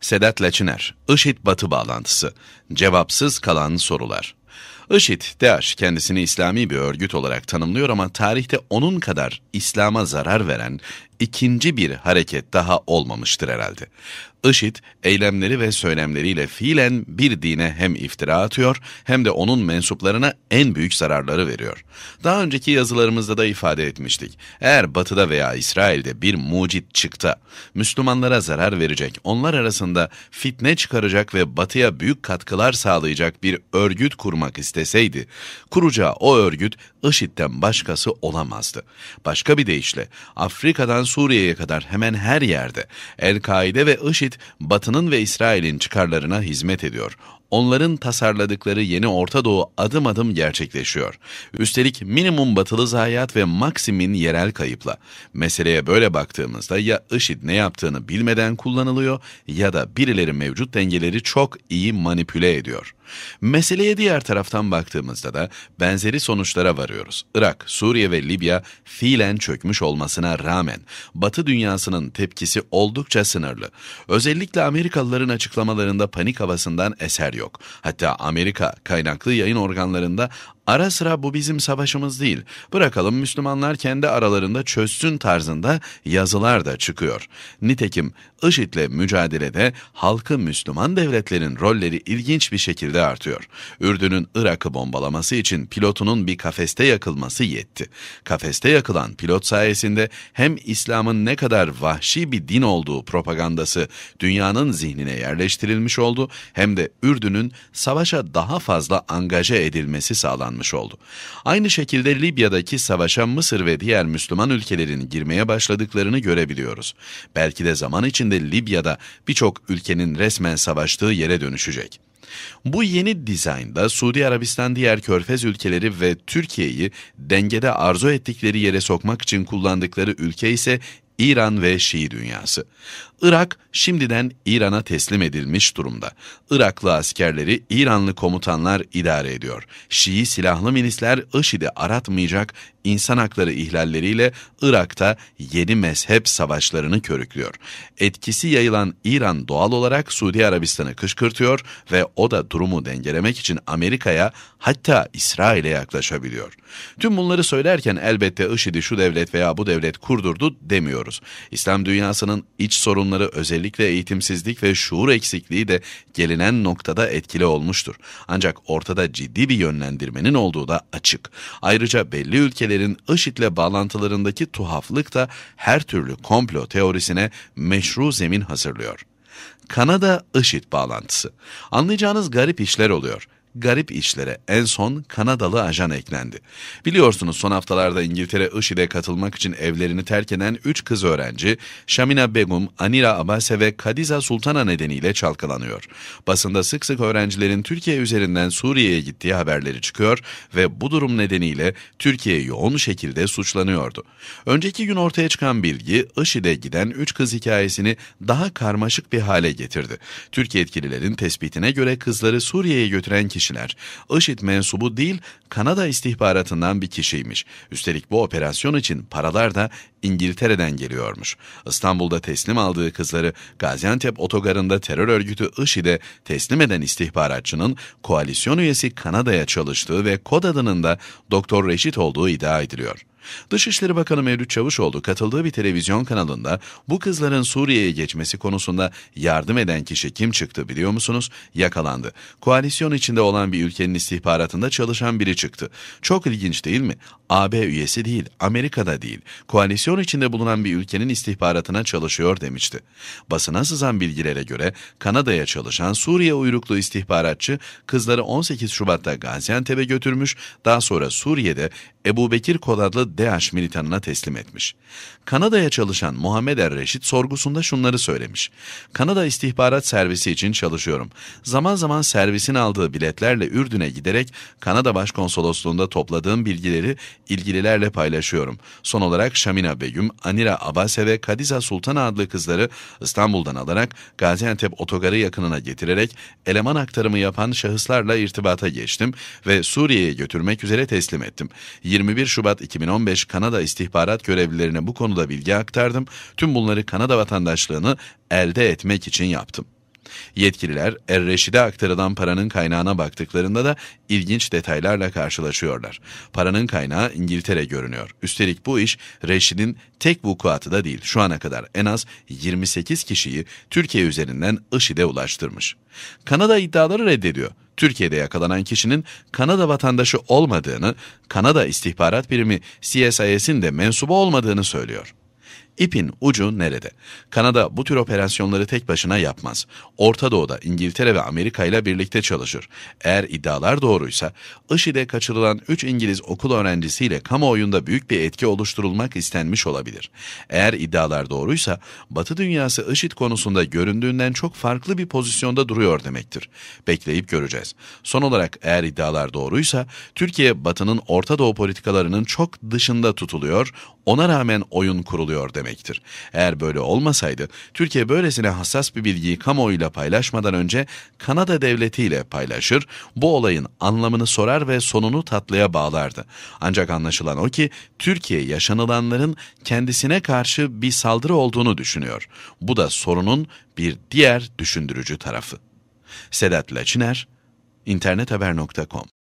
Sedat Laçıner, IŞİD-Batı bağlantısı, cevapsız kalan sorular. IŞİD, DAEŞ kendisini İslami bir örgüt olarak tanımlıyor ama tarihte onun kadar İslam'a zarar veren ikinci bir hareket daha olmamıştır herhalde. IŞİD, eylemleri ve söylemleriyle fiilen bir dine hem iftira atıyor hem de onun mensuplarına en büyük zararları veriyor. Daha önceki yazılarımızda da ifade etmiştik. Eğer Batı'da veya İsrail'de bir mucit çıktı, Müslümanlara zarar verecek, onlar arasında fitne çıkaracak ve Batı'ya büyük katkılar sağlayacak bir örgüt kurmak ister, isteseydi, kuracağı o örgüt IŞİD'den başkası olamazdı. Başka bir deyişle, Afrika'dan Suriye'ye kadar hemen her yerde El-Kaide ve IŞİD, Batı'nın ve İsrail'in çıkarlarına hizmet ediyor onların tasarladıkları yeni Orta Doğu adım adım gerçekleşiyor. Üstelik minimum batılı zayiat ve maksimin yerel kayıpla. Meseleye böyle baktığımızda ya IŞİD ne yaptığını bilmeden kullanılıyor ya da birileri mevcut dengeleri çok iyi manipüle ediyor. Meseleye diğer taraftan baktığımızda da benzeri sonuçlara varıyoruz. Irak, Suriye ve Libya fiilen çökmüş olmasına rağmen Batı dünyasının tepkisi oldukça sınırlı. Özellikle Amerikalıların açıklamalarında panik havasından eser yok. Hatta Amerika kaynaklı yayın organlarında Ara sıra bu bizim savaşımız değil, bırakalım Müslümanlar kendi aralarında çözsün tarzında yazılar da çıkıyor. Nitekim IŞİD'le mücadelede halkı Müslüman devletlerin rolleri ilginç bir şekilde artıyor. Ürdün'ün Irak'ı bombalaması için pilotunun bir kafeste yakılması yetti. Kafeste yakılan pilot sayesinde hem İslam'ın ne kadar vahşi bir din olduğu propagandası dünyanın zihnine yerleştirilmiş oldu hem de Ürdün'ün savaşa daha fazla angaje edilmesi sağlandı almış oldu. Aynı şekilde Libya'daki savaşa Mısır ve diğer Müslüman ülkelerin girmeye başladıklarını görebiliyoruz. Belki de zaman içinde Libya'da birçok ülkenin resmen savaştığı yere dönüşecek. Bu yeni dizaynda Suudi Arabistan diğer körfez ülkeleri ve Türkiye'yi dengede arzu ettikleri yere sokmak için kullandıkları ülke ise İran ve Şii dünyası. Irak şimdiden İran'a teslim edilmiş durumda. Iraklı askerleri İranlı komutanlar idare ediyor. Şii silahlı milisler IŞİD'i aratmayacak insan hakları ihlalleriyle Irak'ta yeni mezhep savaşlarını körüklüyor. Etkisi yayılan İran doğal olarak Suudi Arabistan'ı kışkırtıyor ve o da durumu dengelemek için Amerika'ya hatta İsrail'e yaklaşabiliyor. Tüm bunları söylerken elbette IŞİD'i şu devlet veya bu devlet kurdurdu demiyoruz görüyoruz. İslam dünyasının iç sorunları özellikle eğitimsizlik ve şuur eksikliği de gelinen noktada etkili olmuştur. Ancak ortada ciddi bir yönlendirmenin olduğu da açık. Ayrıca belli ülkelerin IŞİD'le bağlantılarındaki tuhaflık da her türlü komplo teorisine meşru zemin hazırlıyor. Kanada IŞİD bağlantısı. Anlayacağınız garip işler oluyor garip işlere en son Kanadalı ajan eklendi. Biliyorsunuz son haftalarda İngiltere IŞİD'e katılmak için evlerini terk eden 3 kız öğrenci Şamina Begum, Anira Abase ve Kadiza Sultana nedeniyle çalkalanıyor. Basında sık sık öğrencilerin Türkiye üzerinden Suriye'ye gittiği haberleri çıkıyor ve bu durum nedeniyle Türkiye yoğun şekilde suçlanıyordu. Önceki gün ortaya çıkan bilgi IŞİD'e giden 3 kız hikayesini daha karmaşık bir hale getirdi. Türkiye yetkililerin tespitine göre kızları Suriye'ye götüren kişi kişiler. IŞİD mensubu değil Kanada istihbaratından bir kişiymiş. Üstelik bu operasyon için paralar da İngiltere'den geliyormuş. İstanbul'da teslim aldığı kızları Gaziantep otogarında terör örgütü IŞİD'e teslim eden istihbaratçının koalisyon üyesi Kanada'ya çalıştığı ve kod adının da Doktor Reşit olduğu iddia ediliyor. Dışişleri Bakanı Mevlüt Çavuşoğlu katıldığı bir televizyon kanalında bu kızların Suriye'ye geçmesi konusunda yardım eden kişi kim çıktı biliyor musunuz? Yakalandı. Koalisyon içinde olan bir ülkenin istihbaratında çalışan biri çıktı. Çok ilginç değil mi? AB üyesi değil, Amerika'da değil. Koalisyon içinde bulunan bir ülkenin istihbaratına çalışıyor demişti. Basına sızan bilgilere göre Kanada'ya çalışan Suriye uyruklu istihbaratçı kızları 18 Şubat'ta Gaziantep'e götürmüş, daha sonra Suriye'de Ebu Bekir Kol silahı DH militanına teslim etmiş. Kanada'ya çalışan Muhammed Er Reşit sorgusunda şunları söylemiş. Kanada istihbarat servisi için çalışıyorum. Zaman zaman servisin aldığı biletlerle Ürdün'e giderek Kanada Başkonsolosluğunda topladığım bilgileri ilgililerle paylaşıyorum. Son olarak Şamina Begüm, Anira Abase ve Kadiza Sultan adlı kızları İstanbul'dan alarak Gaziantep otogarı yakınına getirerek eleman aktarımı yapan şahıslarla irtibata geçtim ve Suriye'ye götürmek üzere teslim ettim. 21 Şubat 2010 2015 Kanada istihbarat görevlilerine bu konuda bilgi aktardım. Tüm bunları Kanada vatandaşlığını elde etmek için yaptım. Yetkililer Erreşid'e aktarılan paranın kaynağına baktıklarında da ilginç detaylarla karşılaşıyorlar. Paranın kaynağı İngiltere görünüyor. Üstelik bu iş Reşid'in tek vukuatı da değil. Şu ana kadar en az 28 kişiyi Türkiye üzerinden IŞİD'e ulaştırmış. Kanada iddiaları reddediyor. Türkiye'de yakalanan kişinin Kanada vatandaşı olmadığını, Kanada İstihbarat Birimi CSIS'in de mensubu olmadığını söylüyor. İpin ucu nerede? Kanada bu tür operasyonları tek başına yapmaz. Orta Doğu'da İngiltere ve Amerika ile birlikte çalışır. Eğer iddialar doğruysa, IŞİD'e kaçırılan 3 İngiliz okul öğrencisiyle kamuoyunda büyük bir etki oluşturulmak istenmiş olabilir. Eğer iddialar doğruysa, Batı dünyası IŞİD konusunda göründüğünden çok farklı bir pozisyonda duruyor demektir. Bekleyip göreceğiz. Son olarak eğer iddialar doğruysa, Türkiye Batı'nın Orta Doğu politikalarının çok dışında tutuluyor, ona rağmen oyun kuruluyor demektir demektir. Eğer böyle olmasaydı Türkiye böylesine hassas bir bilgiyi kamuoyuyla paylaşmadan önce Kanada devletiyle paylaşır, bu olayın anlamını sorar ve sonunu tatlıya bağlardı. Ancak anlaşılan o ki Türkiye yaşanılanların kendisine karşı bir saldırı olduğunu düşünüyor. Bu da sorunun bir diğer düşündürücü tarafı. Sedat Laçiner, internethaber.com